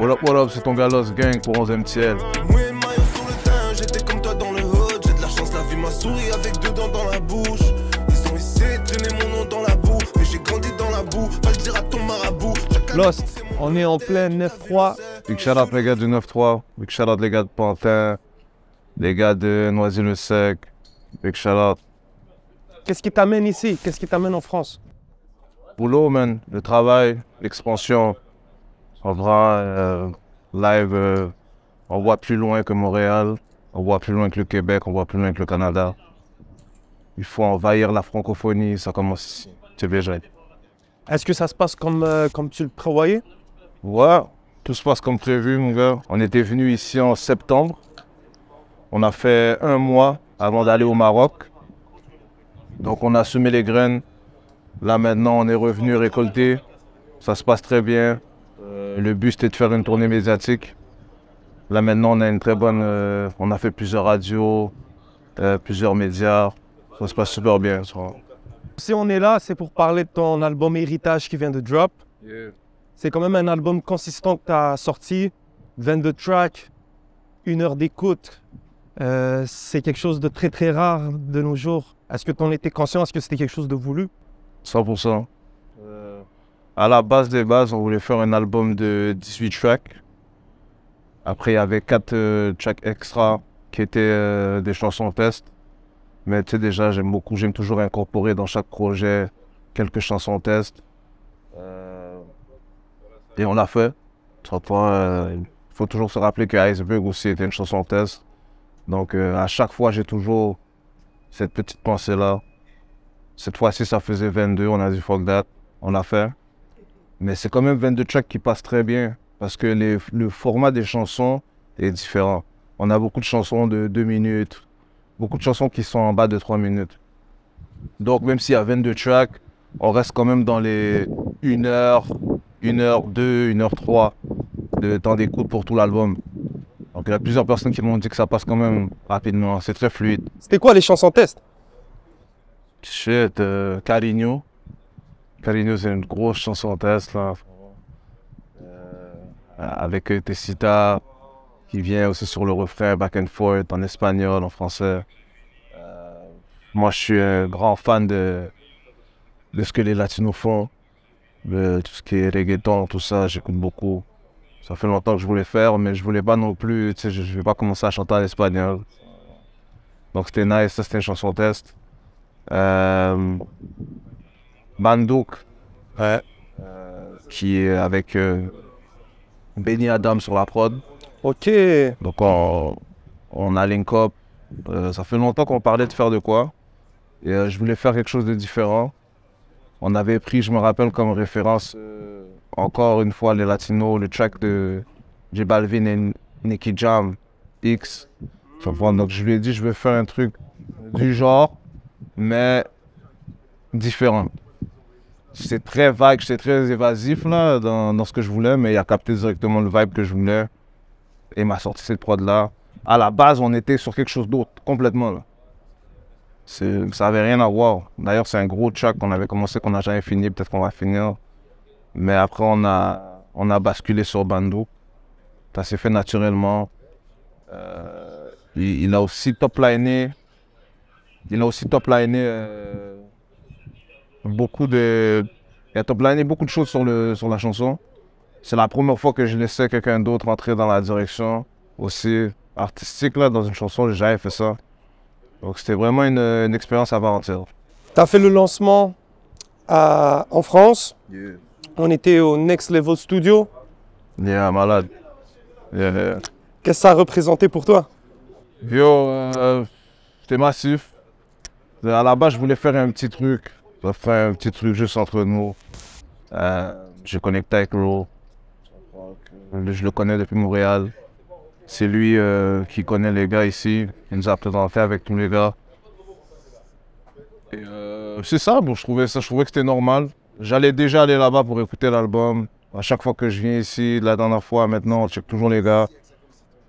What up, what up, c'est ton gars Lost Gang pour 11 MTL. Moi et maillot sur le teint, j'étais comme toi dans le hood. J'ai de la chance, la vie m'a souri avec deux dents dans la bouche. Ils ont essayé de traîner mon nom dans la boue. Mais j'ai grandi dans la boue, pas le dire à ton marabout. Lost, on est en plein 9-3. Big shout out les gars du 9-3. Big shout out les gars de Pantin. Les gars de Noisy-le-Sec. Big shout out. Qu'est-ce qui t'amène ici Qu'est-ce qui t'amène en France Boulot, man. Le travail, l'expansion. On voit euh, live, euh, on voit plus loin que Montréal, on voit plus loin que le Québec, on voit plus loin que le Canada. Il faut envahir la francophonie, ça commence ici. C'est déjà. Est-ce que ça se passe comme, euh, comme tu le prévoyais? Ouais, tout se passe comme prévu, mon gars. On était venu ici en septembre. On a fait un mois avant d'aller au Maroc. Donc on a semé les graines. Là maintenant, on est revenu récolter. Ça se passe très bien. Euh, le but, c'était de faire une tournée médiatique. Là, maintenant, on a une très bonne. Euh, on a fait plusieurs radios, euh, plusieurs médias. Ça se passe super bien. Si on est là, c'est pour parler de ton album Héritage qui vient de drop. C'est quand même un album consistant que tu as sorti. 22 tracks, une heure d'écoute. c'est quelque chose de très très rare de nos jours. Est-ce que tu en étais conscient Est-ce que c'était quelque chose de voulu 100 à la base des bases, on voulait faire un album de 18 tracks. Après, il y avait 4 euh, tracks extra qui étaient euh, des chansons test. Mais tu sais, déjà, j'aime beaucoup, j'aime toujours incorporer dans chaque projet quelques chansons test. Euh, et on l'a fait. Il faut toujours se rappeler que Iceberg aussi était une chanson test. Donc, à chaque fois, j'ai toujours cette petite pensée-là. Cette fois-ci, ça faisait 22, on a dit fuck that, on l'a fait. Mais c'est quand même 22 tracks qui passent très bien parce que le format des chansons est différent. On a beaucoup de chansons de 2 minutes, beaucoup de chansons qui sont en bas de 3 minutes. Donc même s'il y a 22 tracks, on reste quand même dans les 1 heure, 1 heure 2, 1 heure 3 de temps d'écoute pour tout l'album. Donc il y a plusieurs personnes qui m'ont dit que ça passe quand même rapidement, c'est très fluide. C'était quoi les chansons test Shit, euh, Carino, c'est une grosse chanson-test, là. Euh, avec euh, Tessita, qui vient aussi sur le refrain, back and forth, en espagnol, en français. Euh, moi, je suis un grand fan de, de ce que les latinos font, de tout ce qui est reggaeton, tout ça, j'écoute beaucoup. Ça fait longtemps que je voulais faire, mais je voulais pas non plus, je, vais pas commencer à chanter en espagnol. Donc c'était nice, ça c'était une chanson test. Euh, Bandouk, euh, qui est avec euh, Benny Adam sur la prod. Ok. Donc on, a Link euh, ça fait longtemps qu'on parlait de faire de quoi. Et je voulais faire quelque chose de différent. On avait pris, je me rappelle, comme référence, encore une fois, les Latinos, le track de J Balvin et Nicky Jam, X. donc je lui ai dit, je veux faire un truc du genre, mais différent. C'était très vague, c'était très évasif dans, ce que je voulais, mais il a capté directement le vibe que je voulais et m'a sorti cette prod là. À la base, on était sur quelque chose d'autre, complètement là. Ça n'avait rien à voir. D'ailleurs, c'est un gros chat. qu'on avait commencé, qu'on n'a jamais fini, peut-être qu'on va finir. Mais après, on a, on a basculé sur Bando. Ça s'est fait naturellement. Euh, il, a aussi top liné. Il a aussi top lineé. Euh, beaucoup de. Il a beaucoup de choses sur, le, sur la chanson. C'est la première fois que je laissais quelqu'un d'autre entrer dans la direction aussi artistique là, dans une chanson. J'ai fait ça. Donc c'était vraiment une, expérience à part entière. Tu as fait le lancement à, en France. On était au Next Level Studio. Yeah, malade. Yeah, yeah. Qu'est-ce que ça a représenté pour toi Yo, euh, c'était massif. À la base, je voulais faire un petit truc on va faire un petit truc juste entre nous. Euh, je connecte avec Row. Euh, je le connais depuis Montréal. C'est lui euh, qui connaît les gars ici. Il nous a présenté avec tous les gars. c'est ça, bon, je trouvais ça, je trouvais que c'était normal. J'allais déjà aller là-bas pour écouter l'album. À chaque fois que je viens ici, la dernière fois, maintenant, on check toujours les gars.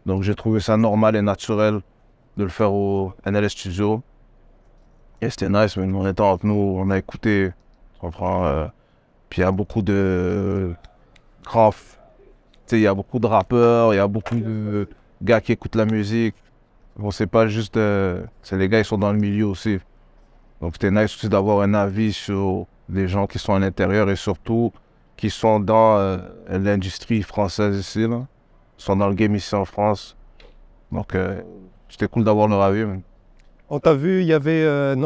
Donc j'ai trouvé ça normal et naturel de le faire au NLS Studio c'était nice, mais on était entre nous, on a écouté, on prend. Euh, puis il y a beaucoup de. Euh, il y a beaucoup de rappeurs, il y a beaucoup de gars qui écoutent la musique. Bon, c'est pas juste. Euh, c'est les gars, ils sont dans le milieu aussi. Donc c'était nice aussi d'avoir un avis sur les gens qui sont à l'intérieur et surtout qui sont dans l'industrie française ici, là. Ils sont dans le game ici en France. Donc c'était cool d'avoir leur avis. On t'a vu, il y avait euh,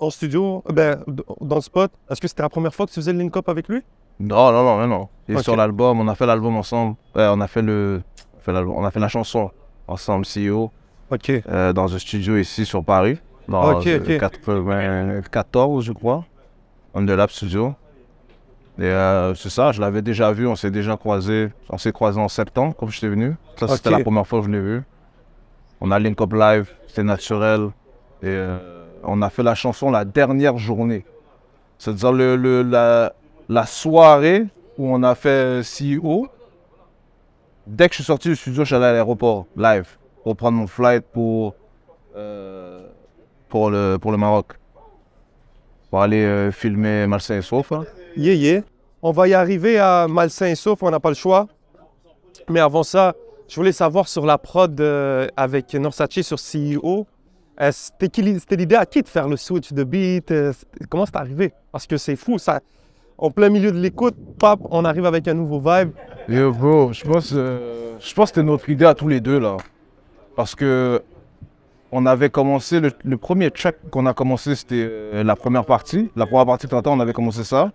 en studio, euh, ben, dans le spot. Est-ce que c'était la première fois que tu faisais le link up avec lui Non, non, non, non. Et sur l'album, on a fait l'album ensemble. on, a fait le, on a fait, la chanson ensemble, CEO. Ok. Euh, dans un studio ici sur Paris. Dans le je crois. Lab Studio. Et euh, c'est ça, je l'avais déjà vu, on s'est déjà croisé. On s'est croisés en septembre quand je suis venu. Ça, c'était la première fois que je l'ai vu. On a Link Up Live, c'était naturel. Et euh, on a fait la chanson la dernière journée. C'est-à-dire la, soirée où on a fait CEO. Dès que je suis sorti du studio, j'allais à l'aéroport, live, pour prendre mon flight pour, euh, pour, le, pour le Maroc. Pour aller euh, filmer Malsain et Sauf. Hein. On va y arriver à Malsain et Sauf, on n'a pas le choix. Mais avant ça, je voulais savoir sur la prod avec Norsachi sur CEO. Euh, c'était l'idée à qui de faire le switch de beat? Euh, comment c'est arrivé? Parce que c'est fou, ça. En plein milieu de l'écoute, on arrive avec un nouveau vibe. bro, je pense, euh, je pense que c'était notre idée à tous les deux, là. Parce que on avait commencé, le, premier track qu'on a commencé, c'était la première partie. La première partie que on avait commencé ça.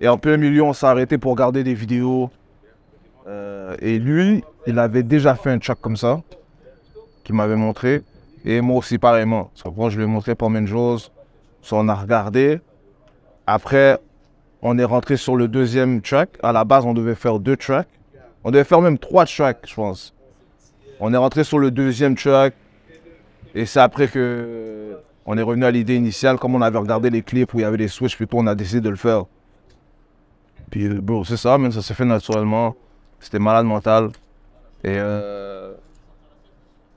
Et en plein milieu, on s'est arrêté pour regarder des vidéos. et lui, il avait déjà fait un track comme ça, qu'il m'avait montré. Et moi aussi, pareillement. Bon, je lui ai montré pas mal de choses. on a regardé. Après, on est rentré sur le deuxième track. À la base, on devait faire deux tracks. On devait faire même trois tracks, je pense. On est rentré sur le deuxième track. Et c'est après que euh, on est revenu à l'idée initiale. Comme on avait regardé les clips où il y avait des switches, Puis on a décidé de le faire. Puis, euh, bon, c'est ça, mais ça s'est fait naturellement. C'était malade mental. Et. Euh,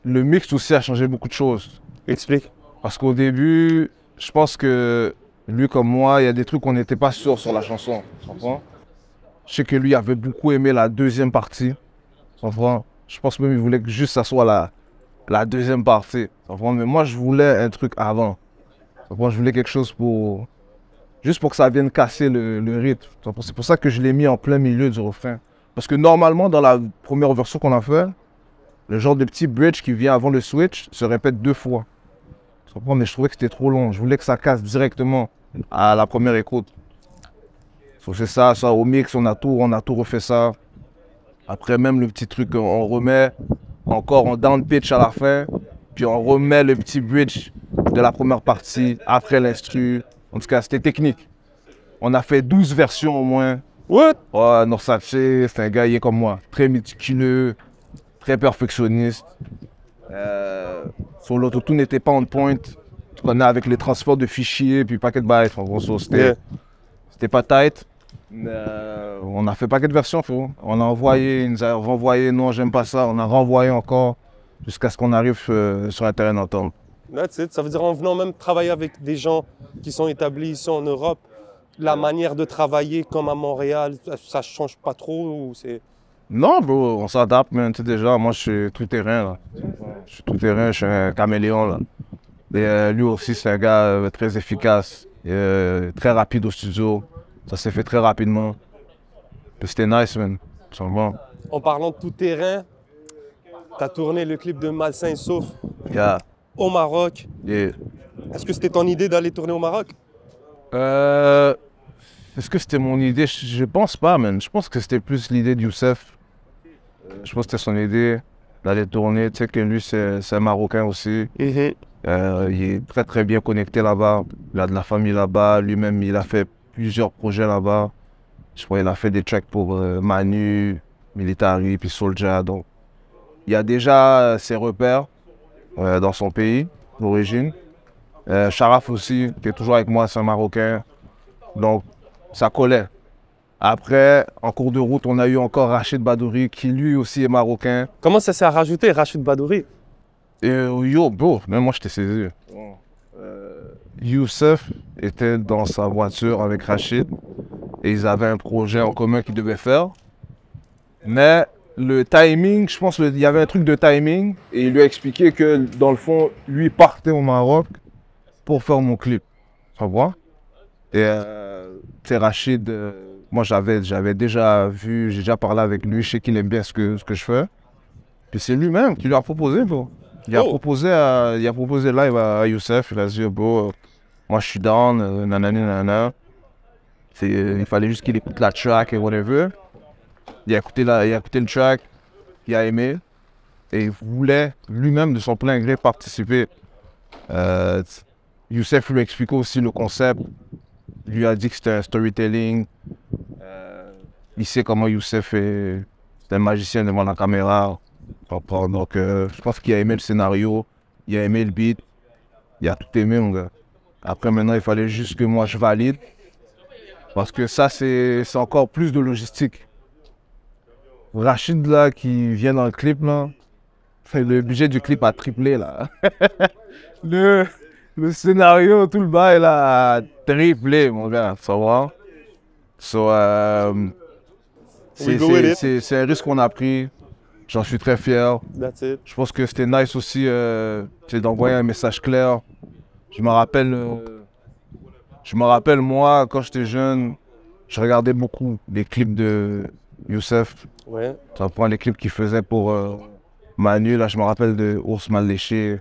le mix aussi a changé beaucoup de choses. Explique. Parce qu'au début, je pense que lui comme moi, il y a des trucs qu'on n'était pas sûr sur la chanson. Tu Je sais que lui avait beaucoup aimé la deuxième partie. Je pense même qu'il voulait que juste ça soit la, la deuxième partie. Tu Mais moi, je voulais un truc avant. Tu Je voulais quelque chose pour. Juste pour que ça vienne casser le, le rythme. C'est pour ça que je l'ai mis en plein milieu du refrain. Parce que normalement, dans la première version qu'on a faite, le genre de petit bridge qui vient avant le switch se répète deux fois. Je mais je trouvais que c'était trop long. Je voulais que ça casse directement à la première écoute. faut' c'est ça, ça au mix, on a tout, on a tout refait ça. Après, même le petit truc, on remet encore, on down pitch à la fin, puis on remet le petit bridge de la première partie après l'instru. En tout cas, c'était technique. On a fait 12 versions au moins. What? Oh, Norsace, c'est un gars, il est comme moi, très méticuleux très perfectionniste. Euh, son tout n'était pas en pointe. On connais avec les transports de fichiers, puis paquet de bails. En c'était c'était pas tight. Euh, on a fait paquet de versions, On a envoyé, il nous a renvoyé, non, j'aime pas ça. On a renvoyé encore jusqu'à ce qu'on arrive euh, sur un terrain d'entente. Ça veut dire en venant même travailler avec des gens qui sont établis ici en Europe, la manière de travailler comme à Montréal, ça change pas trop ou c'est non, bro, on s'adapte, mais déjà, moi je suis tout terrain là. Je suis tout terrain, je suis un caméléon là. Et euh, lui aussi, c'est un gars euh, très efficace, euh, très rapide au studio. Ça s'est fait très rapidement. C'était nice, man. Bon. En parlant de tout terrain, t'as tourné le clip de Malsain Sauf au Maroc. Est-ce que c'était ton idée d'aller tourner au Maroc Est-ce que c'était mon idée Je pense pas, man. Je pense que c'était plus l'idée de Youssef je pense que c'était son idée d'aller tourner. Tu sais que lui, c'est un Marocain aussi. Mhm. Euh, il est très, très bien connecté là-bas. Il a de la famille là-bas. Lui-même, il a fait plusieurs projets là-bas. Je crois qu'il a fait des tracks pour euh, Manu, Militari puis Soldier. Donc, il y a déjà euh, ses repères dans son pays d'origine. Sharaf aussi, qui est toujours avec moi, c'est un Marocain. Donc, ça collait. Après, en cours de route, on a eu encore Rachid Badouri, qui lui aussi est marocain. Comment ça s'est rajouté, Rachid Badouri Et euh, yo, bro, même moi, je t'ai saisi. Youssef était dans sa voiture avec Rachid et ils avaient un projet en commun qu'ils devaient faire. Mais le timing, je pense qu'il y avait un truc de timing et il lui a expliqué que dans le fond, lui partait au Maroc pour faire mon clip. Tu vois Et euh, c'est Rachid. Euh, moi, j'avais, j'avais déjà vu, j'ai déjà parlé avec lui, je sais qu'il aime bien ce que, ce que je fais. Puis c'est lui-même qui lui a proposé, bro. Il, a oh. proposé à, il a proposé live à, Youssef, il a dit, bro, moi je suis down, euh, nanani, nanana. C'est, il fallait juste qu'il écoute la track et whatever. Il a écouté, la, le track, il a aimé, et il voulait lui-même de son plein gré participer. Euh, Youssef lui expliquait aussi le concept, lui a dit que c'était un storytelling. Euh, il sait comment Youssef est, un magicien devant la caméra. Donc, je pense qu'il a aimé le scénario, il a aimé le beat, il a tout aimé, mon gars. Après, maintenant, il fallait juste que moi je valide. Parce que ça, c'est encore plus de logistique. Rachid, là, qui vient dans le clip, là, le budget du clip a triplé, là. le, le scénario, tout le bas bail, là, mon gars, euh, c'est un risque qu'on a pris. J'en suis très fier. Je pense que c'était nice aussi euh, d'envoyer un message clair. Je me rappelle, euh, je me rappelle moi, quand j'étais jeune, je regardais beaucoup les clips de Youssef. Ouais. les clips qu'il faisait pour Manu. Là, je me rappelle de Ours mal léché,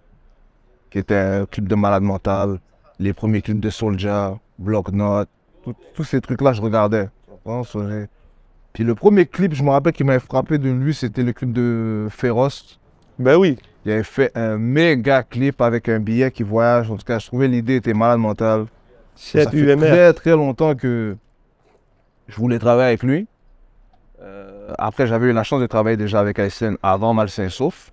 qui était un clip de malade mental les premiers clips de Soldier, Block Note, tous ces trucs-là, je regardais. Puis le premier clip, je me rappelle qu'il m'avait frappé de lui, c'était le clip de Féroce. Ben oui. Il avait fait un méga clip avec un billet qui voyage. En tout cas, je trouvais l'idée était malade mentale. Ça fait très très longtemps que je voulais travailler avec lui. Euh, après, j'avais eu la chance de travailler déjà avec Aysen avant Malsain Sauf,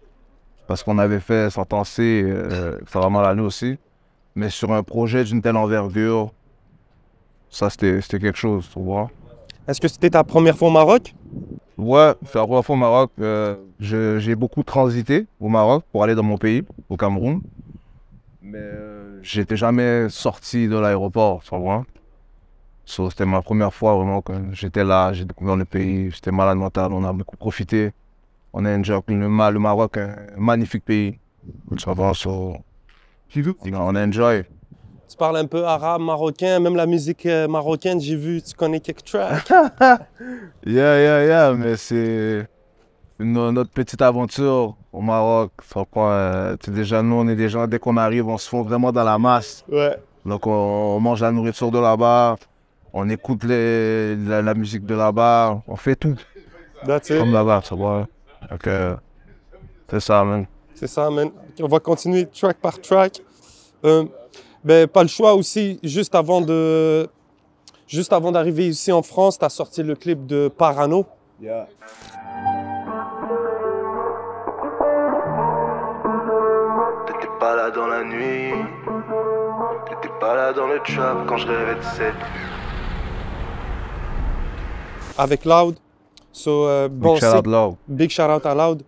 parce qu'on avait fait sans euh, ça va mal à nous aussi. Mais sur un projet d'une telle envergure, ça, c'était quelque chose, tu vois. Est-ce que c'était ta première fois au Maroc? Ouais, c'est la première fois au Maroc. Euh, j'ai beaucoup transité au Maroc pour aller dans mon pays, au Cameroun. Mais je euh, j'étais jamais sorti de l'aéroport, tu vois. Ça, c'était ma première fois vraiment que j'étais là, j'ai découvert le pays, j'étais malade mental, on a beaucoup profité. On a une le, le Maroc, un magnifique pays. Tu vois, ça on enjoy. Tu parles un peu arabe, marocain, même la musique euh, marocaine, j'ai vu, tu connais quelques tracks. yeah, yeah, yeah, mais c'est notre petite aventure au Maroc. Euh, déjà, nous, on est des gens, dès qu'on arrive, on se fond vraiment dans la masse. Ouais. Donc, on, mange la nourriture de là-bas, on écoute les, la, musique de là-bas, on fait tout. Comme là-bas, tu vois. Euh, c'est ça, man. C'est ça, man. On va continuer track par track. Euh, ben, pas le choix aussi, juste avant de. Juste avant d'arriver ici en France, tu as sorti le clip de Parano. Yeah. T'étais pas là dans la nuit. T'étais pas là dans le trap quand je rêvais de cette Avec Loud. So, euh, bon, Big shout out Loud. Big shout out à Loud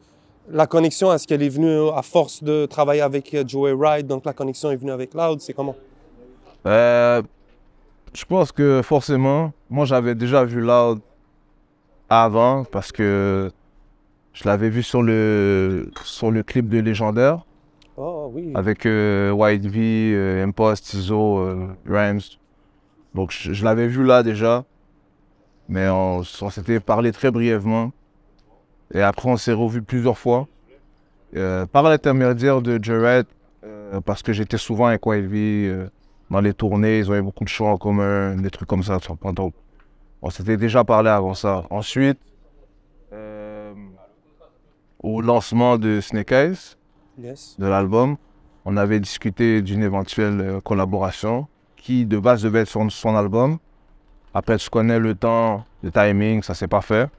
la connexion, est-ce qu'elle est venue euh, à force de travailler avec euh, Joey Ride, donc la connexion est venue avec Loud, c'est comment euh, Je pense que forcément, moi j'avais déjà vu Loud avant parce que je l'avais vu sur le, sur le clip de Légendaire. Oh, avec White V, Impost, Tizo, Rams. Donc je, l'avais vu là déjà, mais on s'était parlé très brièvement. Et après, on s'est revus plusieurs fois. Euh, par l'intermédiaire de Jared, euh, parce que j'étais souvent avec Wiley euh, dans les tournées, ils avaient beaucoup de choix en commun, des trucs comme ça. Pendant... On s'était déjà parlé avant ça. Ensuite, au lancement de Snake Eyes, de l'album, on avait discuté d'une éventuelle collaboration qui, de base, devait être sur son album. Après, tu connais le temps, le timing, ça s'est pas fait.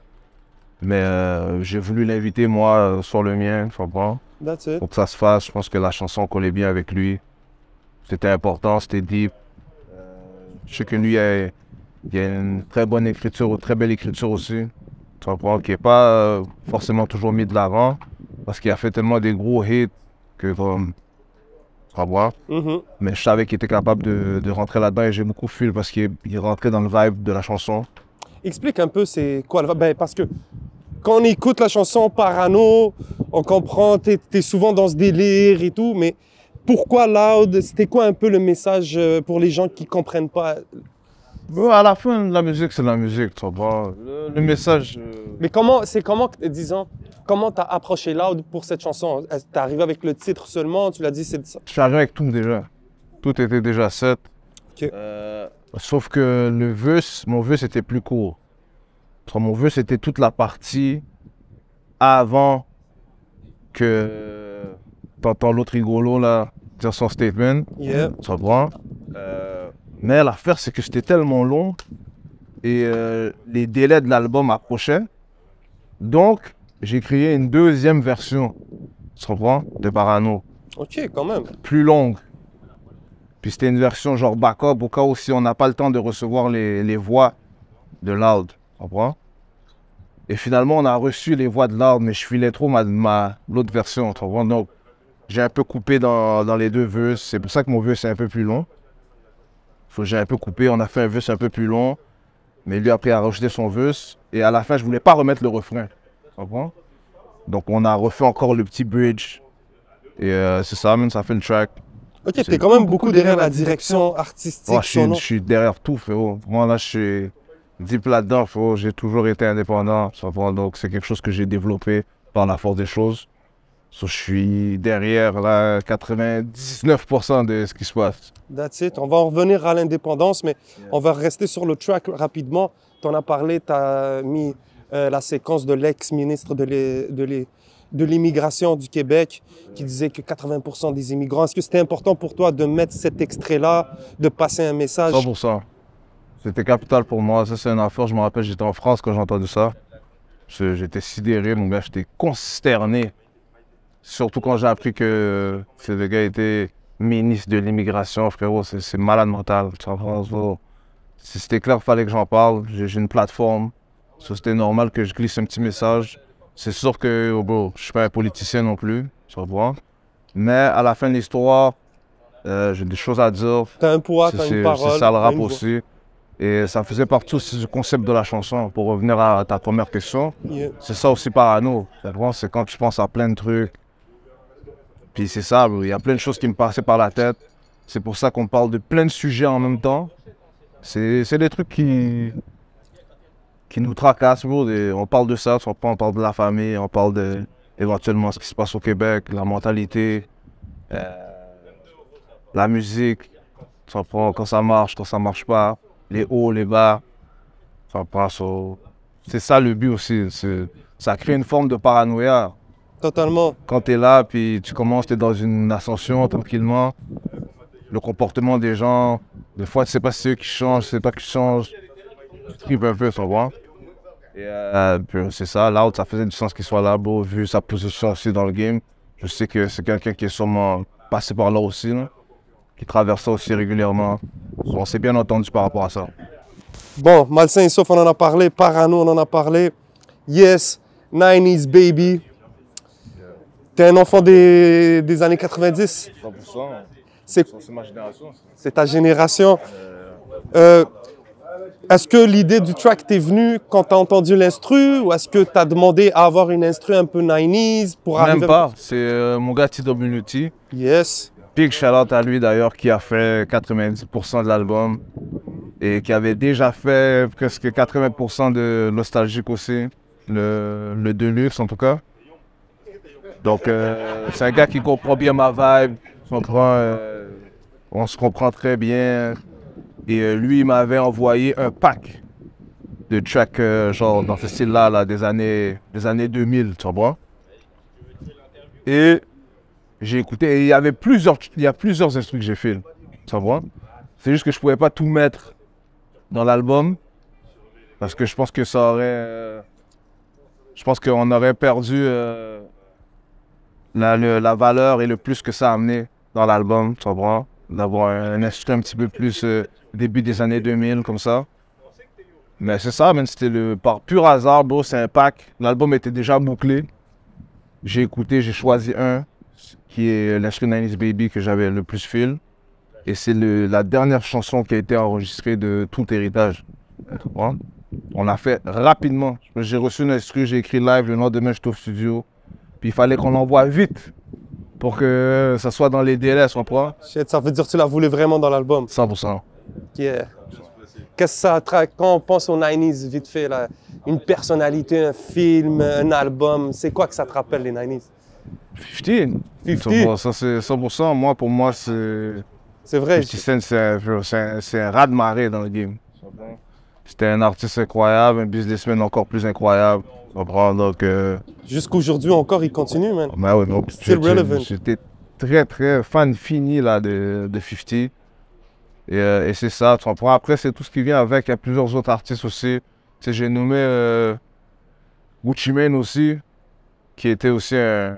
Mais euh, j'ai voulu l'inviter, moi, sur le mien, tu Pour que ça se fasse, je pense que la chanson collait bien avec lui. C'était important, c'était deep. Je sais que lui, il y a, une très bonne écriture, une très belle écriture aussi. Tu Qui n'est pas euh, forcément toujours mis de l'avant, parce qu'il a fait tellement des gros hits que comme. Tu mm-hmm. Mais je savais qu'il était capable de, rentrer là-dedans et j'ai beaucoup fui parce qu'il rentrait dans le vibe de la chanson. Explique un peu c'est quoi ben, parce que quand on écoute la chanson Parano, on comprend, tu es, souvent dans ce délire et tout, mais pourquoi Loud C'était quoi un peu le message euh, pour les gens qui comprennent pas à la fin, la musique, c'est la musique, tu vois. Le, message. Euh, mais comment, c'est comment, disons, comment t'as approché Loud pour cette chanson T'es arrivé avec le titre seulement Tu l'as dit, c'est ça Je suis arrivé avec tout déjà. Tout était déjà set. Euh, Sauf que le vœu, mon vœu, c'était plus court. mon vœu, c'était toute la partie avant que entends l'autre rigolo là dire son statement. Euh, mais l'affaire, c'est que c'était tellement long et euh, les délais de l'album approchaient. Donc, j'ai créé une deuxième version, tu comprends, de Barano. Ok, quand même. Plus longue. Puis c'était une version genre backup au cas où si on n'a pas le temps de recevoir les, voix de Loud. Et finalement, on a reçu les voix de Loud, mais je filais trop ma, ma l'autre version. Donc, j'ai un peu coupé dans, les deux vœux. C'est pour ça que mon vœux est un peu plus long. Faut j'ai un peu coupé. On a fait un vœux un peu plus long. Mais lui, après, a rejeté son vœux. Et à la fin, je voulais pas remettre le refrain. comprends? Donc, on a refait encore le petit bridge. Et euh, c'est ça, même, ça fait le track. Ok, t'es quand même beaucoup derrière la direction artistique. Moi, je, suis, derrière tout, frérot. Moi, là, je suis deep là-dedans, J'ai toujours été indépendant. Donc, c'est quelque chose que j'ai développé par la force des choses. je suis derrière là, 99% de ce qui se passe. That's it. On va en revenir à l'indépendance, mais on va rester sur le track rapidement. Tu en as parlé, tu as mis euh, la séquence de l'ex-ministre de de l'immigration du Québec qui disait que 80% des immigrants. Est-ce que c'était important pour toi de mettre cet extrait-là, de passer un message 100%. C'était capital pour moi. Ça, c'est un affaire. Je me rappelle, j'étais en France quand j'ai entendu ça. J'étais sidéré, mon gars. J'étais consterné. Surtout quand j'ai appris que ce gars était ministre de l'immigration, frérot. C'est malade mental. Tu C'était clair, fallait que j'en parle. J'ai une plateforme. c'était normal que je glisse un petit message. C'est sûr que, je oh, ne je suis pas un politicien non plus, tu vas Mais à la fin de l'histoire, euh, j'ai des choses à dire. T'as un poids, t'as une parole. C'est ça le rap aussi. Et ça faisait partie aussi du concept de la chanson. Pour revenir à ta première question, c'est ça aussi parano. C'est quand tu penses à plein de trucs. Puis c'est ça, il y a plein de choses qui me passaient par la tête. C'est pour ça qu'on parle de plein de sujets en même temps. C'est des trucs qui, qui nous tracasse, on parle de ça, on parle de la famille, on parle de éventuellement ce qui se passe au Québec, la mentalité, euh, la musique, quand ça marche, quand ça marche pas, les hauts, les bas, ça passe au... C'est ça le but aussi, ça crée une forme de paranoïa. Totalement. Quand tu es là, puis tu commences, tu es dans une ascension tranquillement, le comportement des gens, des fois tu sais pas si c'est eux qui changent, c'est pas qui changent qui un peu savoir. Et euh, c'est ça, là ça faisait du sens qu'il soit là, beau vu sa position aussi dans le game. Je sais que c'est quelqu'un qui est sûrement passé par là aussi, là, qui traverse ça aussi régulièrement. On s'est bien entendu par rapport à ça. Bon, Malsain et Sauf, on en a parlé, Parano, on en a parlé. Yes, 90s Baby. T'es un enfant des, des années 90 100%. C'est ma génération. C'est ta génération. Euh, est-ce que l'idée du track t'est venue quand t'as entendu l'instru ou est-ce que t'as demandé à avoir une instru un peu 90s pour arriver Même pas, c'est euh, mon gars Tito Minuti. Yes. Big shout out à lui d'ailleurs qui a fait 90% de l'album et qui avait déjà fait presque 80% de Nostalgique aussi, le, le Deluxe en tout cas. Donc euh, c'est un gars qui comprend bien ma vibe, comprend, euh, on se comprend très bien. Et euh, lui, il m'avait envoyé un pack de tracks, euh, genre dans ce style-là, là, des, années, des années 2000, tu vois. Et j'ai écouté, et il y avait plusieurs, il y a plusieurs instruments que j'ai fait, tu vois. C'est juste que je pouvais pas tout mettre dans l'album, parce que je pense que ça aurait. Euh, je pense qu'on aurait perdu la, valeur et le plus que ça a amené dans l'album, tu vois d'avoir un instrument un petit peu plus euh, début des années 2000, comme ça. Mais c'est ça, c'était le, par pur hasard, bro, c'est un pack. L'album était déjà bouclé. J'ai écouté, j'ai choisi un, qui est l'esprit 90 Baby que j'avais le plus fil. Et c'est la dernière chanson qui a été enregistrée de Tout Héritage. Hein? On l'a fait rapidement. J'ai reçu un instru, j'ai écrit live, le lendemain j'étais au studio. Puis il fallait qu'on l'envoie vite pour que euh, ça soit dans les délais, on prend. Shit, ça veut dire que tu la voulais vraiment dans l'album. 100%. Yeah. Qu'est-ce que ça attrape quand on pense aux 90s, vite fait, une personnalité, un film, un album, c'est quoi que ça te rappelle les 90s? 50. Ça, c'est 100%. Moi, pour moi, c'est. C'est vrai. 50 c'est un, un de marée dans le game. C'était un artiste incroyable, un businessman encore plus incroyable. Euh, Jusqu'aujourd'hui encore, il continue, man. Ah, j'étais très, très fan fini, là, de, 50. Euh, et, c'est ça, tu Après, c'est tout ce qui vient avec. Il y a plusieurs autres artistes aussi. Tu j'ai nommé euh, Gucci Mane aussi, qui était aussi un,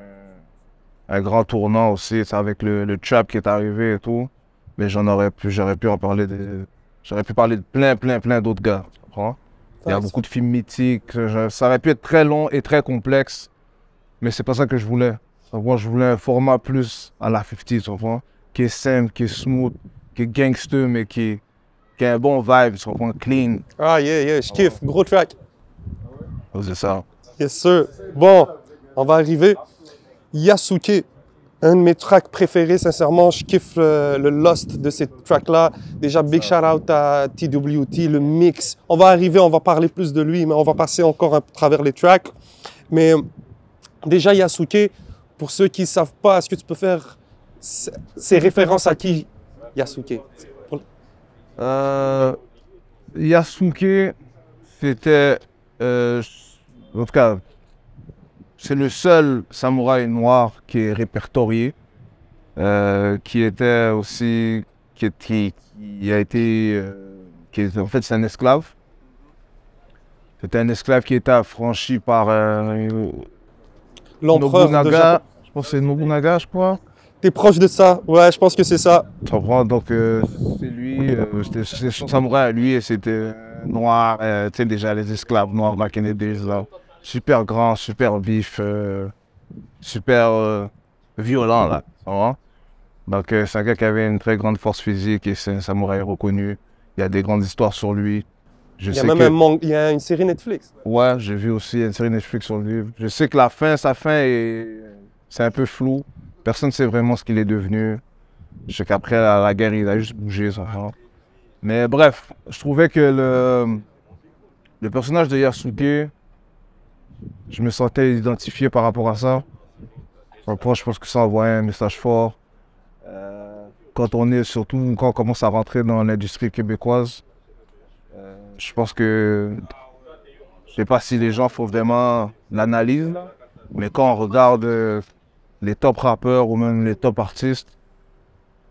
grand tournant aussi, avec le, le trap qui est arrivé et tout. Mais j'en aurais j'aurais pu en parler de. J'aurais pu parler de plein, plein, plein d'autres gars, il y a beaucoup de films mythiques. ça aurait pu être très long et très complexe, mais c'est pas ça que je voulais. Moi, je voulais un format plus à la 50, tu Qui est simple, qui est smooth, qui est gangster, mais qui, a un bon vibe, tu Clean. Ah, yeah, yeah, je kiffe. Gros track. c'est ça. Yes, sûr. Bon, on va arriver. Yasuke, un de mes tracks préférés, sincèrement, je kiffe euh, le Lost de ces tracks-là. Déjà, big shout out à TWT, le mix. On va arriver, on va parler plus de lui, mais on va passer encore à travers les tracks. Mais déjà, Yasuke, pour ceux qui ne savent pas, est-ce que tu peux faire ces références à qui Yasuke euh, Yasuke, c'était. Euh, en c'est le seul samouraï noir qui est répertorié, euh, qui était aussi, qui, a été, euh, qui en fait c'est un esclave. C'était un esclave qui était affranchi par euh, l'empereur. Nobunaga. je pense que c'est Nobunaga, je crois. T'es proche de ça, ouais, je pense que c'est ça. Tu comprends, donc c'est lui, c'est son samouraï, lui, et c'était noir, tu sais déjà les esclaves noirs, là, qui super grand, super vif, euh, super euh, violent, là. Donc, euh, c'est un gars qui avait une très grande force physique et c'est un samouraï reconnu. Il y a des grandes histoires sur lui. Je il y a même un il y a une série Netflix. Ouais, j'ai vu aussi une série Netflix sur lui. Je sais que la fin, sa fin, est... c'est un peu flou. Personne ne sait vraiment ce qu'il est devenu. Je sais qu'après la, guerre, il a juste bougé, Mais bref, je trouvais que le, le personnage de Yasuke, je me sentais identifié par rapport à ça. je pense que ça envoyait un message fort. Euh, quand on est, surtout quand on commence à rentrer dans l'industrie québécoise, euh, je pense que je ne sais pas si les gens font vraiment l'analyse, mais quand on regarde euh, les top rappeurs ou même les top artistes,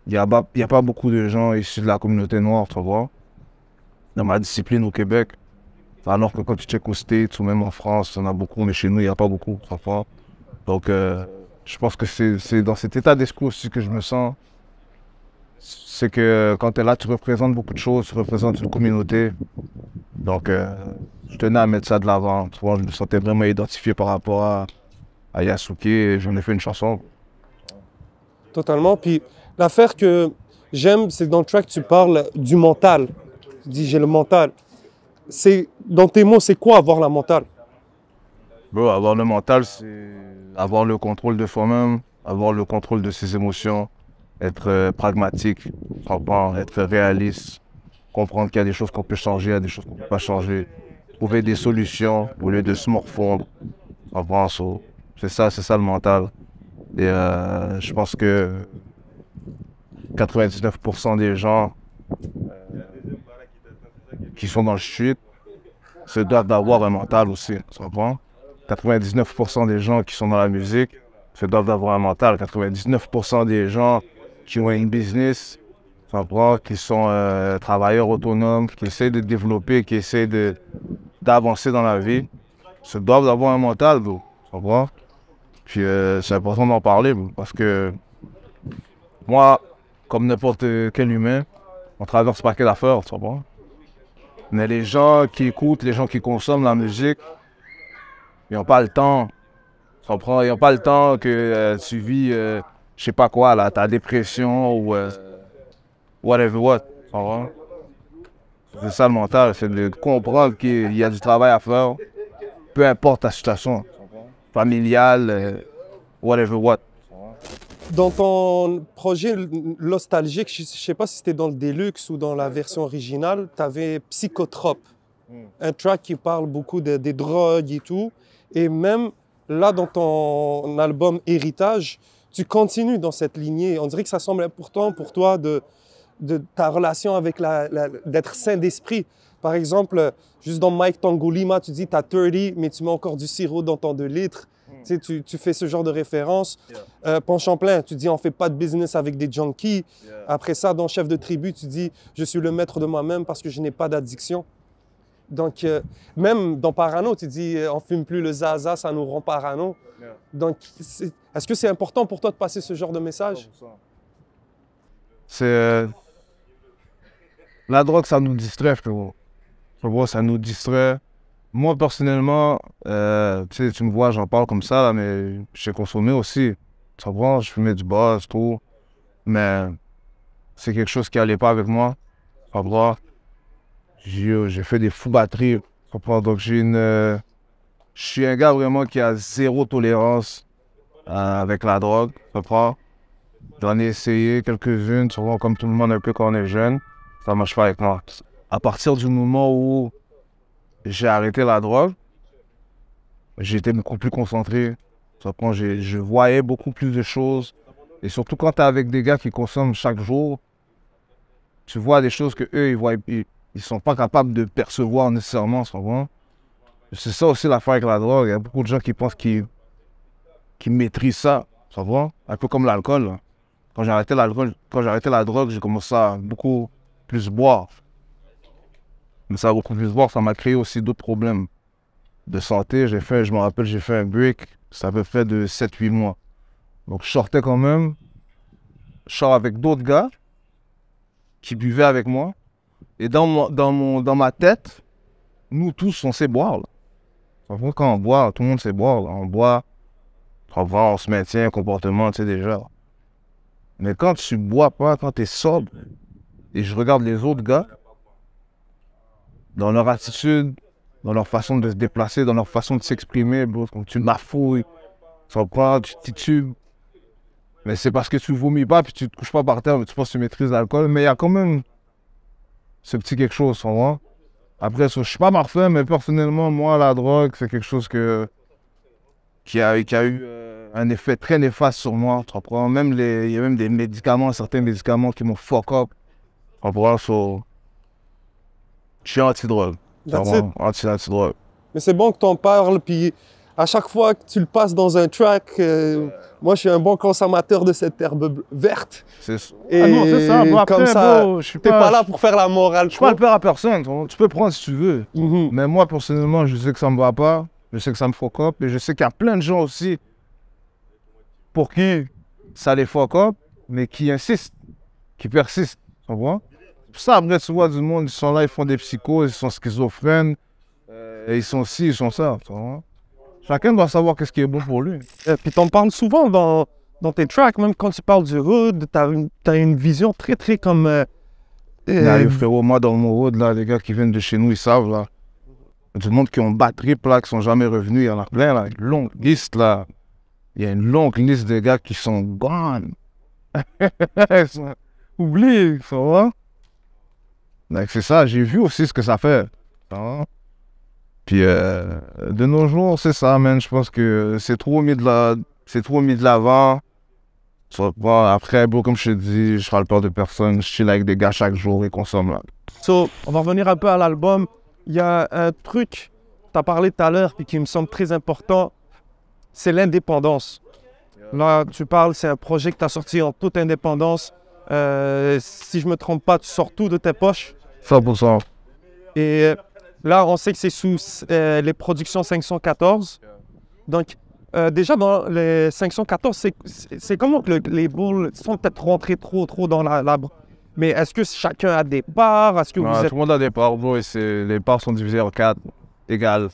il n'y a, pas beaucoup de gens issus de la communauté noire, tu vois, dans ma discipline au Québec. Alors que quand tu check au States ou même en France, on a beaucoup, mais chez nous, il n'y a pas beaucoup, parfois. Donc, euh, je pense que c'est dans cet état d'esprit aussi que je me sens. C'est que euh, quand tu es là, tu représentes beaucoup de choses, tu représentes une communauté. Donc, euh, je tenais à mettre ça de l'avant. je me sentais vraiment identifié par rapport à, Yasuki et j'en ai fait une chanson. Totalement. Puis, l'affaire que j'aime, c'est que dans le track, tu parles du mental. Tu dis, j'ai le mental c'est, dans tes mots, c'est quoi avoir la mentale Avoir le mental, c'est avoir le contrôle de soi-même, avoir le contrôle de ses émotions, être euh, pragmatique, être réaliste, comprendre qu'il y a des choses qu'on peut changer, il y a des choses qu'on ne peut pas changer, trouver des solutions au lieu de se morfondre. C'est ça, c'est ça le mental. Et euh, je pense que 99% des gens qui sont dans le chute se doivent d'avoir un mental aussi, tu comprends 99% des gens qui sont dans la musique se doivent d'avoir un mental. 99% des gens qui ont un business, qui sont euh, travailleurs autonomes, qui essaient de développer, qui essaient d'avancer dans la vie, se doivent d'avoir un mental, Puis euh, c'est important d'en parler, parce que moi, comme n'importe quel humain, on traverse ce paquet d'affaires, tu comprends mais les gens qui écoutent, les gens qui consomment la musique, ils n'ont pas le temps. Ils n'ont pas le temps que euh, tu vis, euh, je sais pas quoi, là, ta dépression ou euh, whatever what. C'est ça le mental, c'est de comprendre qu'il y a du travail à faire, peu importe ta situation familiale, whatever what. Dans ton projet nostalgique, je ne sais pas si c'était dans le Deluxe ou dans la version originale, tu avais Psychotrope, mm. un track qui parle beaucoup des drogues et tout. Et même là, dans ton album Héritage, tu continues dans cette lignée. On dirait que ça semble important pour toi de, ta relation avec la, d'être sain d'esprit. Par exemple, juste dans Mike Tangulima, tu dis tu as 30, mais tu mets encore du sirop dans ton 2 litres. Hmm. Tu, fais ce genre de référence. Yeah. Euh, tu dis on fait pas de business avec des junkies. Après ça, dans Chef de tribu, tu dis je suis le maître de moi-même parce que je n'ai pas d'addiction. Donc, euh, même dans Parano, tu dis euh, on fume plus le Zaza, ça nous rend parano. Donc, est-ce que c'est important pour toi de passer ce genre de message C'est. La drogue, ça nous distrait, frérot. Frérot, ça nous distrait moi, personnellement, euh, tu sais, tu me vois, j'en parle comme ça, mais mais j'ai consommé aussi. Tu comprends? Je fumais du buzz, tout. Mais c'est quelque chose qui n'allait pas avec moi. Tu euh, J'ai fait des fous batteries. Tu comprends? Donc, j'ai une. Euh, je suis un gars vraiment qui a zéro tolérance avec la drogue. Tu comprends? J'en ai essayé quelques-unes, souvent comme tout le monde, un peu quand on est jeune. Ça marche pas avec moi. À partir du moment où j'ai arrêté la drogue, j'étais beaucoup plus concentré. je voyais beaucoup plus de choses. Et surtout quand tu es avec des gars qui consomment chaque jour, tu vois des choses qu'eux eux, ils voient, ils, sont pas capables de percevoir nécessairement, C'est ça aussi la l'affaire avec la drogue. Il y a beaucoup de gens qui pensent qu'ils qui maîtrisent ça, ça Un peu comme l'alcool, quand j'ai arrêté la drogue, j'ai commencé à beaucoup plus boire. Mais ça voir ça m'a créé aussi d'autres problèmes de santé. J'ai fait, je me rappelle, j'ai fait un break, ça peut fait de 7-8 mois. Donc je sortais quand même, je sors avec d'autres gars qui buvaient avec moi. Et dans, dans, mon, dans ma tête, nous tous, on sait boire. Là. Quand on boit, tout le monde sait boire. On boit, on, on se maintient, comportement, tu sais déjà. Mais quand tu bois pas, quand tu es sobre, et je regarde les autres gars, dans leur attitude, dans leur façon de se déplacer, dans leur façon de s'exprimer, quand tu m'affouilles, tu te tu titubes. Mais c'est parce que tu vomis pas, puis tu te couches pas par terre, tu penses que tu maîtrises l'alcool. Mais il y a quand même ce petit quelque chose, Après, je suis pas parfait, mais personnellement, moi, la drogue, c'est quelque chose que, qui, a, eu euh, un effet très néfaste sur moi, il y a même des médicaments, certains médicaments qui m'ont fuck up. Tu comprends, je suis anti-drogue. Anti-anti-drogue. Mais c'est bon que tu en parles, puis à chaque fois que tu le passes dans un track, euh, moi je suis un bon consommateur de cette herbe verte. C'est ah non, c'est ça. moi après, pas, là pour faire la morale. Je suis pas le à personne. Tu peux prendre si tu veux. Mhm. Mais moi personnellement, je sais que ça me va pas. Je sais que ça me fuck up. Et je sais qu'il y a plein de gens aussi pour qui ça les fuck up, mais qui insistent, qui persistent. Tu comprends? ça, après, tu vois du monde, ils sont là, ils font des psychos, ils sont schizophrènes, et euh, ils sont ci, ils sont ça. Tu vois. Chacun doit savoir qu'est-ce qui est bon pour lui. Et euh, puis t'en parles souvent dans, dans, tes tracks, même quand tu parles du hood, t'as une, as une vision très, très comme... Euh, là, euh, les frérots, moi, dans mon hood, là, les gars qui viennent de chez nous, ils savent, là. Du monde qui ont batterie, là, qui sont jamais revenus, il y en a plein, là. Une longue liste, là. Il y a une longue liste de gars qui sont gone. Oublie, ça va? c'est ça, j'ai vu aussi ce que ça fait. Hein? Puis, euh, de nos jours, c'est ça, man. Je pense que c'est trop mis de la... c'est trop mis de l'avant. Après, bon, comme je te dis, je parle pas de personne. Je là avec des gars chaque jour et consomme là. So, on va revenir un peu à l'album. Il y a un truc, tu as parlé tout à l'heure, et qui me semble très important, c'est l'indépendance. Là, tu parles, c'est un projet que tu as sorti en toute indépendance. Euh, si je me trompe pas, tu sors tout de tes poches. 100%. Et euh, là, on sait que c'est sous euh, les productions 514. Donc, euh, déjà dans les 514, c'est comment que les boules sont peut-être rentrées trop, trop dans la, Mais est-ce que chacun a des parts? Est-ce que Tout le monde a des parts, les parts sont divisées en quatre égales.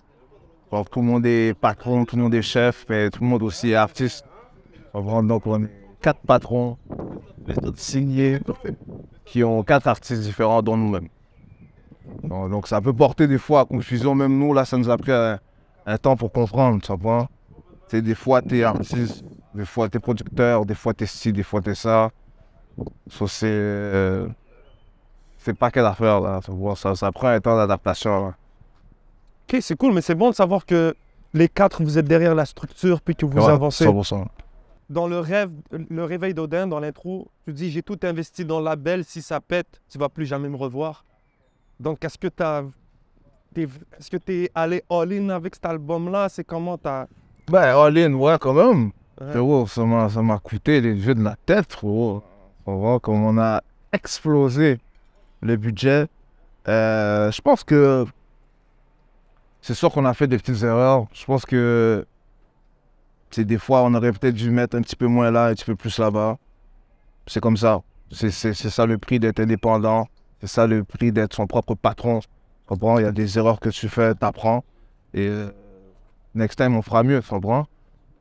tout le monde est patron, tout le monde est chef, mais tout le monde aussi est artiste. Donc, on a quatre patrons, signés, qui ont quatre artistes différents, dont nous-mêmes. Donc, ça peut porter des fois à confusion, même nous, là, ça nous a pris un, temps pour comprendre, tu vois. C'est des fois, tu es artiste, des fois, t'es producteur, des fois, t'es ci, des fois, t'es ça. Euh, c'est. pas quelle affaire, là, tu vois. Ça, prend un temps d'adaptation, Ok, c'est cool, mais c'est bon de savoir que les quatre, vous êtes derrière la structure, puis que vous avancez. 100%. Dans le rêve, le réveil d'Odin, dans l'intro, tu dis J'ai tout investi dans la belle, si ça pète, tu vas plus jamais me revoir. Donc, est-ce que tu es, ce que es allé all-in avec cet album-là? C'est comment tu as. Ben, all-in, ouais, quand même. Frérot, ça m'a coûté les yeux de la tête, frérot. On voit comment on a explosé le budget. Euh, je pense que c'est sûr qu'on a fait des petites erreurs. Je pense que c'est des fois on aurait peut-être dû mettre un petit peu moins là, un petit peu plus là-bas. C'est comme ça. C'est ça le prix d'être indépendant. C'est ça le prix d'être son propre patron. Tu comprends Il y a des erreurs que tu fais, tu apprends. Et euh, next time, on fera mieux, tu comprends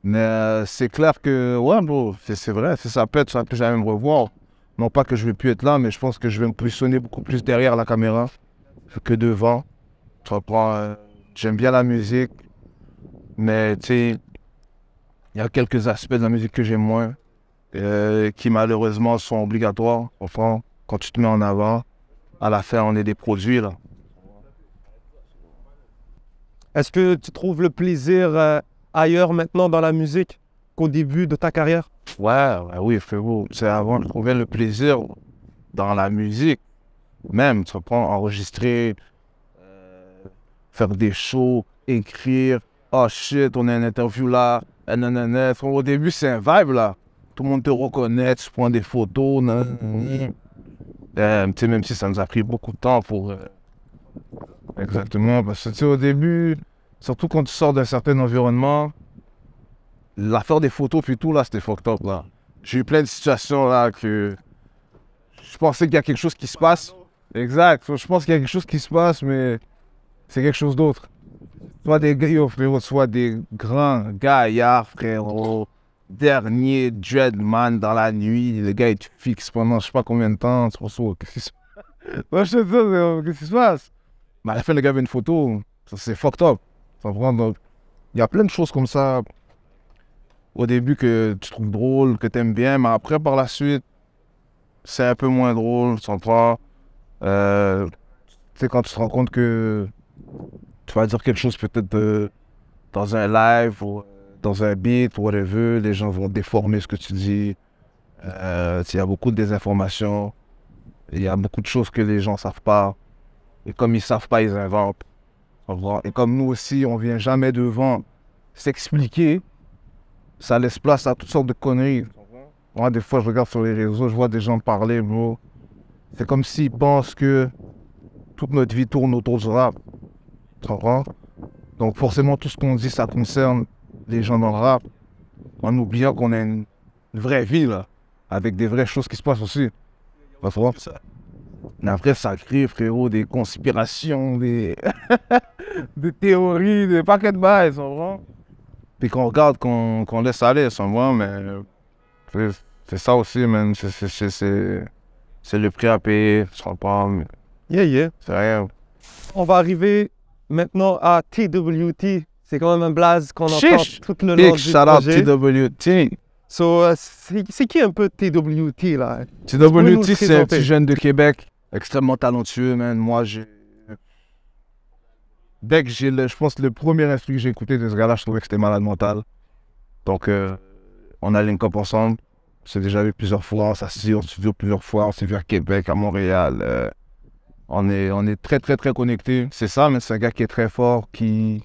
Mais euh, c'est clair que, ouais, c'est vrai, c'est ça peut être, ça peut jamais me revoir. Non pas que je vais plus être là, mais je pense que je vais me positionner beaucoup plus derrière la caméra que devant. Tu comprends euh, J'aime bien la musique, mais tu sais, il y a quelques aspects de la musique que j'aime moins, qui malheureusement sont obligatoires, enfin, quand tu te mets en avant à la fin, on est des produits. là. Est-ce que tu trouves le plaisir euh, ailleurs maintenant dans la musique qu'au début de ta carrière? Ouais, oui, frérot. C'est avant de trouver le plaisir dans la musique. Même, tu prends enregistrer, euh, faire des shows, écrire. Oh shit, on a une interview là. Au début, c'est un vibe là. Tout le monde te reconnaît, tu prends des photos. Euh, même si ça nous a pris beaucoup de temps pour. Euh, exactement, parce que au début, surtout quand tu sors d'un certain environnement, l'affaire des photos, puis tout, là, c'était fucked up, là. J'ai eu plein de situations, là, que je pensais qu'il y a quelque chose qui se passe. Exact, je pense qu'il y a quelque chose qui se passe, mais c'est quelque chose d'autre. Soit des, gars, frérot, soit des grands gaillards, frérot, dernier Dreadman dans la nuit. Le gars, il te fixe pendant je sais pas combien de temps. qu'est-ce qui se passe je euh, qu'est-ce qui se passe Mais à la fin, le gars avait une photo. Ça, c'est fucked up. Ça Il y a plein de choses comme ça au début que tu trouves drôle, que tu aimes bien, mais après, par la suite, c'est un peu moins drôle, sans toi. euh, Tu sais, quand tu te rends compte que tu vas dire quelque chose peut-être euh, dans un live ou euh, dans un beat, whatever, les gens vont déformer ce que tu dis. Euh, il y a beaucoup de désinformation. Il y a beaucoup de choses que les gens ne savent pas. Et comme ils ne savent pas, ils inventent. Et comme nous aussi, on ne vient jamais devant s'expliquer, ça laisse place à toutes sortes de conneries. Moi, des fois, je regarde sur les réseaux, je vois des gens parler, C'est comme s'ils pensent que toute notre vie tourne autour du rap. Donc, forcément, tout ce qu'on dit, ça concerne les gens dans le rap, en oubliant qu'on a une, vraie vie, là, avec des vraies choses qui se passent aussi. Pas trop. Après, ça frérot, des conspirations, des, des théories, des paquets de bails, vraiment. Puis qu'on regarde, qu'on laisse aller, sans moi, mais c'est ça aussi, man. C'est le prix à payer, je pas. Yeah, yeah. C'est rien. On va arriver maintenant à TWT, c'est quand même un blaze qu'on entend tout le long du TWT. So, euh, c'est qui un peu TWT là TWT, c'est un petit jeune de Québec extrêmement talentueux, man. Moi, j'ai. Dès que j'ai le. Je pense le premier instru que j'ai écouté de ce gars-là, je trouvais que c'était malade mental. Donc, euh, on a link ensemble. On s'est déjà vu plusieurs fois, on s'est vu plusieurs fois, on s'est vu à Québec, à Montréal. Euh. on, est, on est très, très, très connectés. C'est ça, mais c'est un gars qui est très fort, qui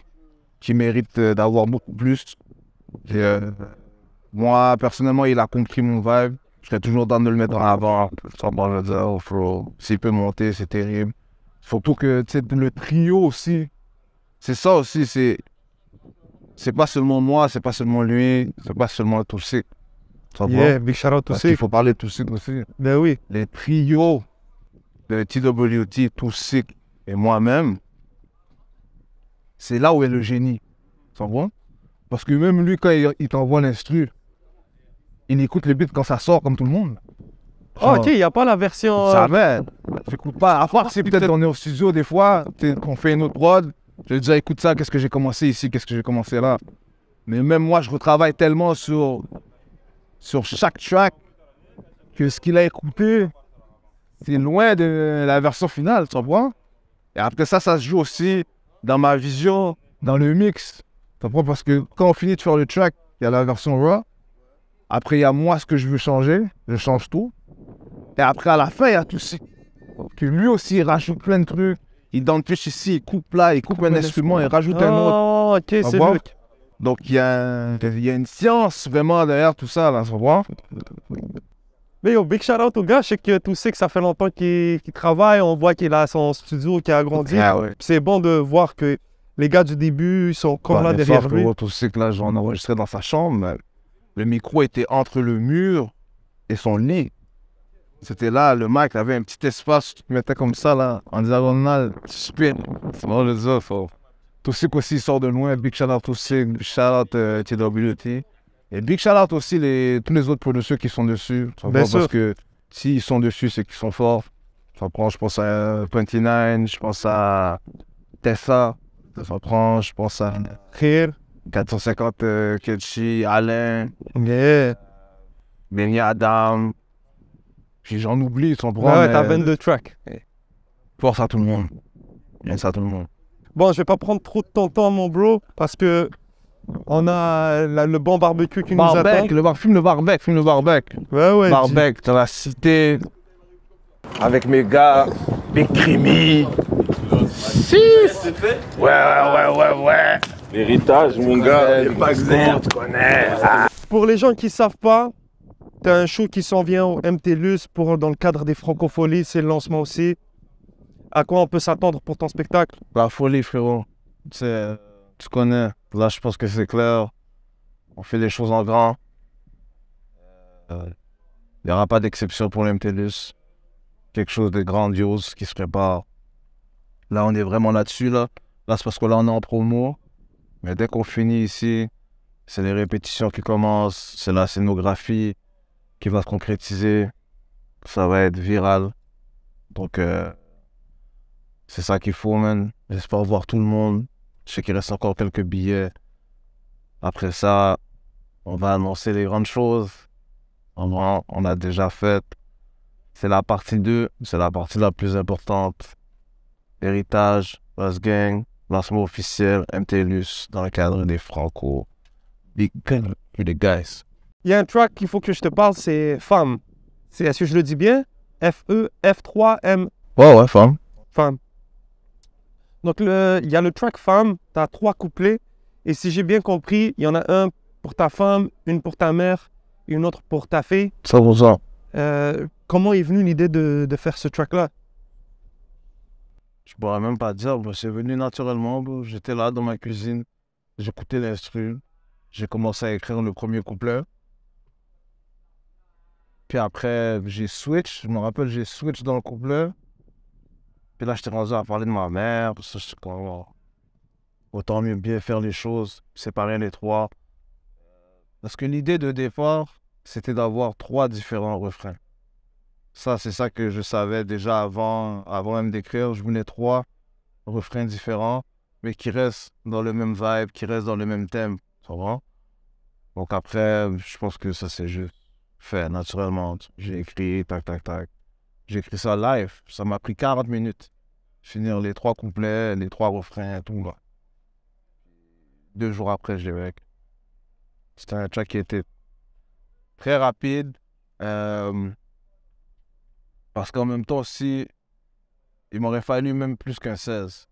qui mérite euh, d'avoir beaucoup plus. Euh, moi, personnellement, il a compris mon vibe. Je serais toujours dans de le mettre en avant. Oh, s'il peut monter, c'est terrible. Surtout que le trio aussi, c'est ça aussi. C'est c'est pas seulement moi, c'est pas seulement lui, c'est pas seulement Toussic. big shout out Il faut parler de Toussic aussi. Ben oui. Les trios de TWT, Toussic et moi-même, c'est là où est le génie. Tu Parce que même lui, quand il, t'envoie l'instru, il écoute le beat quand ça sort, comme tout le monde. Oh, ok, il n'y a pas la version. Euh, ça va, J'écoute pas. À part si peut-être on est au studio des fois, qu'on fait une autre prod, je dis, écoute ça, qu'est-ce que j'ai commencé ici, qu'est-ce que j'ai commencé là. Mais même moi, je retravaille tellement sur, sur chaque track que ce qu'il a écouté, c'est loin de la version finale, tu vois. Et après ça, ça se joue aussi dans ma vision, dans le mix. parce que quand on finit de faire le track, il y a la version raw. Après, il y a moi ce que je veux changer. Je change tout. Et après, à la fin, il y a tout ça. Puis lui aussi, il rajoute plein de trucs. Il dentifie ici, il coupe là, il coupe, un, instrument, il rajoute un autre. Oh, c'est Donc, il y, a, y, a une science vraiment derrière tout ça, là, voir. Mais big shout out au gars. Je sais que tout que ça fait longtemps qu'il travaille. On voit qu'il a son studio qui a grandi. Ah C'est bon de voir que les gars du début sont comme bah, là derrière lui. Tout que là, j'en enregistré dans sa chambre. Le micro était entre le mur et son nez. C'était là, le mic avait un petit espace, tu mettais comme ça, là, en diagonale, spin. C'est bon, le aussi sort de loin, Big Shout out Big Shout out TWT. Euh, et big shout out aussi les, tous les autres producteurs qui sont dessus. parce que s'ils sont dessus, c'est qu'ils sont forts. Ça prend, je pense à 29, je pense à Tessa, ça prend, je pense à Khir, 450 Ketchy, Alain, yeah. Benny Adam. j'en oublie, ils sont Ouais, ouais t'as 22 tracks. Force à tout le monde. Bien ça tout le monde. Bon, je vais pas prendre trop de ton temps, mon bro, parce que on a le bon barbecue qui nous attend. Le bar, fume le barbecue, fume le barbecue. Ouais, ouais. Barbecue dans la cité. Avec mes gars, Krimi. Six Ouais, ouais, ouais, ouais, ouais. L'héritage, mon gars, les Baxter, tu connais. Pour les gens qui savent pas, t'as un show qui s'en vient au MTLUS pour, dans le cadre des Francofolies, c'est le lancement aussi. À quoi on peut s'attendre pour ton spectacle La folie, frérot. Euh, tu connais. Là, je pense que c'est clair. On fait les choses en grand. Euh, il n'y aura pas d'exception pour l'MTLUS. Quelque chose de grandiose qui se prépare. Là, on est vraiment là-dessus. Là, c'est parce que là, on est en promo. Mais dès qu'on finit ici, c'est les répétitions qui commencent. C'est la scénographie qui va se concrétiser. Ça va être viral. Donc, euh, c'est ça qu'il faut, man. J'espère voir tout le monde. Je sais qu'il reste encore quelques billets. Après ça, on va annoncer les grandes choses. On, on a déjà fait. C'est la partie 2, c'est la partie la plus importante. Héritage, Buzz Gang, lancement officiel, MTLUS dans le cadre des Franco. Big gun, les guys. Il y a un track qu'il faut que je te parle, c'est Femme. Est-ce que je le dis bien? F-E-F-3-M. Ouais, ouais, Femme. Femme. Donc, il y a le track femme, tu as trois couplets. Et si j'ai bien compris, il y en a un pour ta femme, une pour ta mère, une autre pour ta fille. Ça vous a. Euh, comment est venue l'idée de, de, faire ce track-là Je pourrais même pas dire, c'est venu naturellement. J'étais là dans ma cuisine, j'écoutais l'instru, j'ai commencé à écrire le premier couplet. Puis après, j'ai switch, je me rappelle, j'ai switch dans le couplet. Puis là, j'étais rendu à parler de ma mère. autant oh, oh, mieux bien faire les choses, séparer les trois. Parce que l'idée de départ, c'était d'avoir trois différents refrains. Ça, c'est ça que je savais déjà avant, avant même d'écrire. Je voulais trois refrains différents, mais qui restent dans le même vibe, qui restent dans le même thème. Ça va? Donc après, je pense que ça s'est juste fait naturellement. J'ai écrit, tac, tac, tac. J'ai ça live. Ça m'a pris 40 minutes. Finir les trois couplets, les trois refrains, tout là. Deux jours après, je l'ai C'était un track qui était très rapide. Euh, parce qu'en même temps, si il m'aurait fallu même plus qu'un 16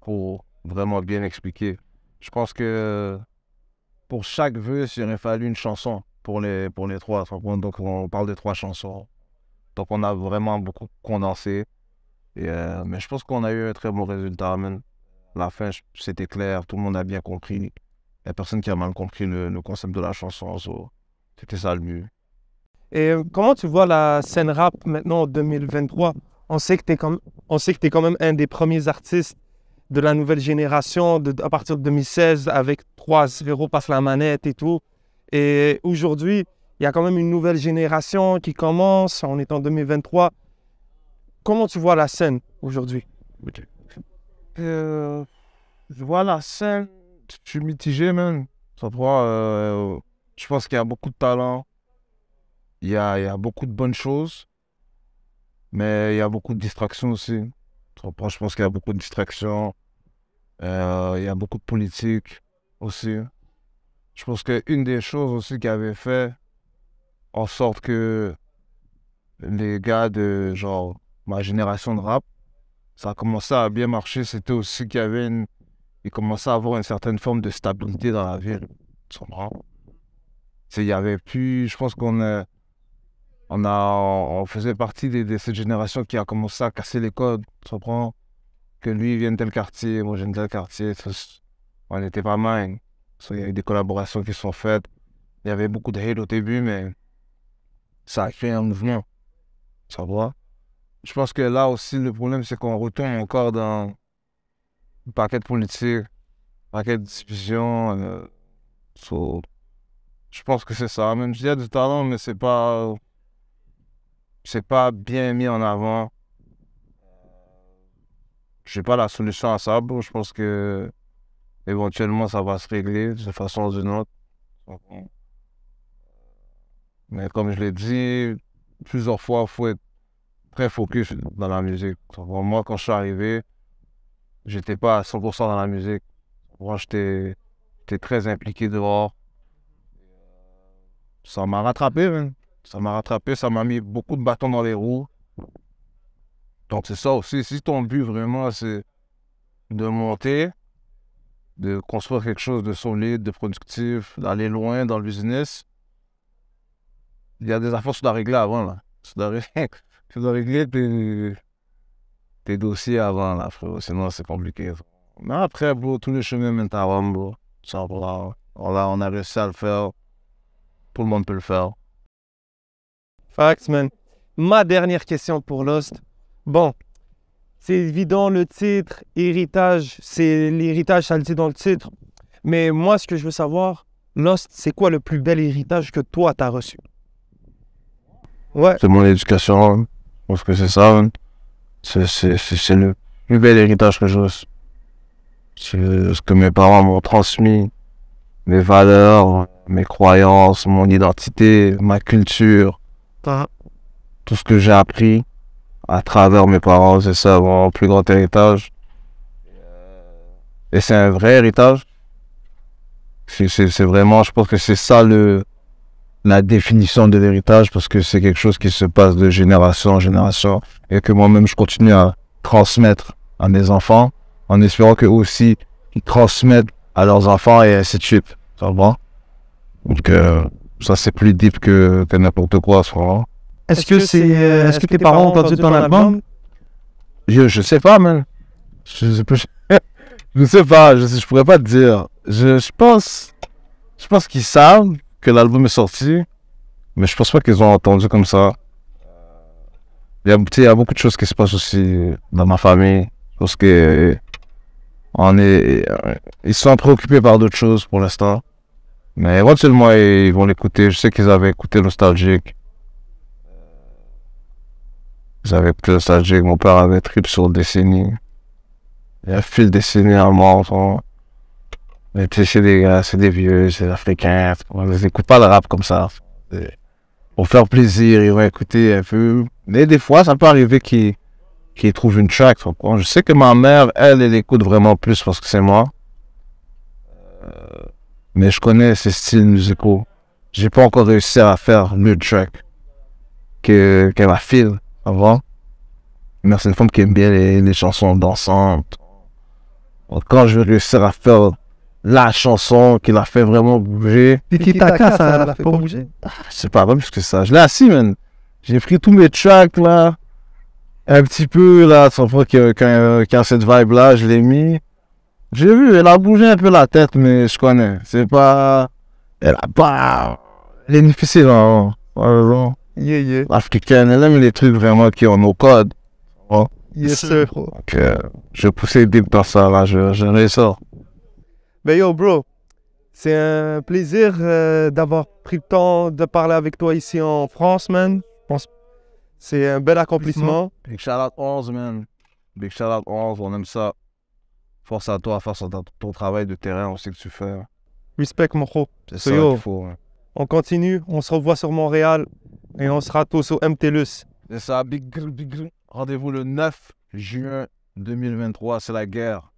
pour vraiment bien expliquer. Je pense que pour chaque vœu, il aurait fallu une chanson pour les, pour les trois. Donc on parle de trois chansons. Donc on a vraiment beaucoup condensé. Euh, mais je pense qu'on a eu un très bon résultat. la fin, c'était clair, tout le monde a bien compris. Il personne qui a mal compris le, concept de la chanson. c'était ça le mieux. Et euh, comment tu vois la scène rap maintenant en 2023 On sait que tu es, es, quand même un des premiers artistes de la nouvelle génération à partir de 2016 avec Trois 0 passe la manette et tout. Et aujourd'hui, il y a quand même une nouvelle génération qui commence. On est en 2023. Comment tu vois la scène aujourd'hui euh, Je vois la scène. Je suis mitigé, même. Ça euh, je pense qu'il y a beaucoup de talent. Il y a, beaucoup de bonnes choses. Mais il y a beaucoup de distractions aussi. Je pense qu'il y a beaucoup de distractions. Euh, il y a beaucoup de politique aussi. Je pense qu'une des choses aussi qui avait fait en sorte que les gars de genre ma génération de rap, ça a commencé à bien marcher. C'était aussi qu'il y avait une. Il commençait à avoir une certaine forme de stabilité dans la ville. Tu comprends? Il y avait plus. Je pense qu'on a, euh, on a, on faisait partie de, cette génération qui a commencé à casser les codes. Tu comprends? Que lui vient tel quartier, moi je viens de tel quartier. On n'était pas mal. Il y a eu des collaborations qui sont faites. Il y avait beaucoup de hate au début, mais ça a créé un mouvement. Ça va Je pense que là aussi, le problème, c'est qu'on retourne encore dans le paquet de politique, paquet de dispositions... Euh, je pense que c'est ça. Même s'il y a du talent, mais c'est pas. C'est pas bien mis en avant. J'ai pas la solution à ça. Bon, je pense que éventuellement ça va se régler de façon ou d'une autre. Mais comme je l'ai dit plusieurs fois, il faut être très focus dans la musique. Moi, quand je suis arrivé, j'étais pas à 100% dans la musique. Moi, j'étais très impliqué dehors. Euh, ça m'a rattrapé, Ça m'a rattrapé, ça m'a mis beaucoup de bâtons dans les roues. Donc, c'est ça aussi. Si ton but vraiment, c'est de monter, de construire quelque chose de solide, de productif, d'aller loin dans le business, il y a des affaires que tu dois régler avant, là. Tu dois régler, tes, dossiers avant, là, frérot. Sinon, c'est compliqué. Mais après, bro, tous les chemins mènent à on a réussi à le faire. Tout le monde peut le faire. Facts, man. Ma dernière question pour Lost. Bon, c'est évident le titre, héritage, c'est l'héritage, ça dit dans le titre. Mais moi, ce que je veux savoir, Lost, c'est quoi le plus bel héritage que toi, tu as reçu Ouais. C'est mon éducation. parce Je pense que c'est ça. C'est le plus bel héritage que j'ai. Ce que mes parents m'ont transmis. Mes valeurs, mes croyances, mon identité, ma culture. Ah. Tout ce que j'ai appris à travers mes parents, c'est ça mon plus grand héritage. Et c'est un vrai héritage. C'est vraiment, je pense que c'est ça le, la définition de l'héritage parce que c'est quelque chose qui se passe de génération en génération et que moi-même je continue à transmettre à mes enfants en espérant que aussi ils transmettent à leurs enfants et ainsi de suite. Ça va? Donc euh, ça c'est plus deep que, n'importe quoi ce Est-ce que c'est est, euh, euh, ce que tes parents ont entendu ton album? Je ne sais pas man. Je, ne sais pas, je, ne pourrais pas te dire. je pense je pense qu'ils savent que l'album est sorti, mais je pense pas qu'ils ont entendu comme ça. Il y, a, beaucoup de choses qui se passent aussi dans ma famille, parce que on est, ils sont préoccupés par d'autres choses pour l'instant. Mais éventuellement, ils vont l'écouter. Je sais qu'ils avaient écouté Nostalgique. Ils avaient écouté Nostalgique. Mon père avait trip sur Décennie. Il y a fil Décennie à moi, mais tu sais, c'est des, c'est des vieux, c'est des Africains. On les écoute pas le rap comme ça. Pour faire plaisir, ils vont écouter un peu. Mais des fois, ça peut arriver qu'ils trouvent une track. Je sais que ma mère, elle, elle écoute vraiment plus parce que c'est moi. Euh, mais je connais ces styles musicaux. J'ai pas encore réussi à faire le track qu'elle que a fait avant. Mais c'est une femme qui aime bien les chansons dansantes. Quand je vais réussir à faire la chanson qui l'a fait vraiment bouger. tiki ça l'a fait pas bouger C'est pas grave plus que ça. Je l'ai assis, man. J'ai pris tous mes tracks, là. Un petit peu, là, sans fois qu'il y a cette vibe-là, je l'ai mis. J'ai vu, elle a bougé un peu la tête, mais je connais. C'est pas... Elle a pas... Elle est difficile, hein. hein Par Yeah, yeah. L'Africaine, elle aime les trucs vraiment qui ont nos codes. Hein? Yes, sir. Donc, euh, je poussais deep dans ça, là. Je, je ressors. Mais yo, bro, c'est un plaisir euh, d'avoir pris le temps de parler avec toi ici en France, man. C'est un bel accomplissement. Big shout out 11, man. Big shout out 11, on aime ça. Force à toi, force à ton travail de terrain, on sait que tu fais. Hein. Respect, mon C'est ça qu'il faut. Hein. On continue, on se revoit sur Montréal et on sera tous au MTLUS. C'est ça, big, big, big. Rendez-vous le 9 juin 2023, c'est la guerre.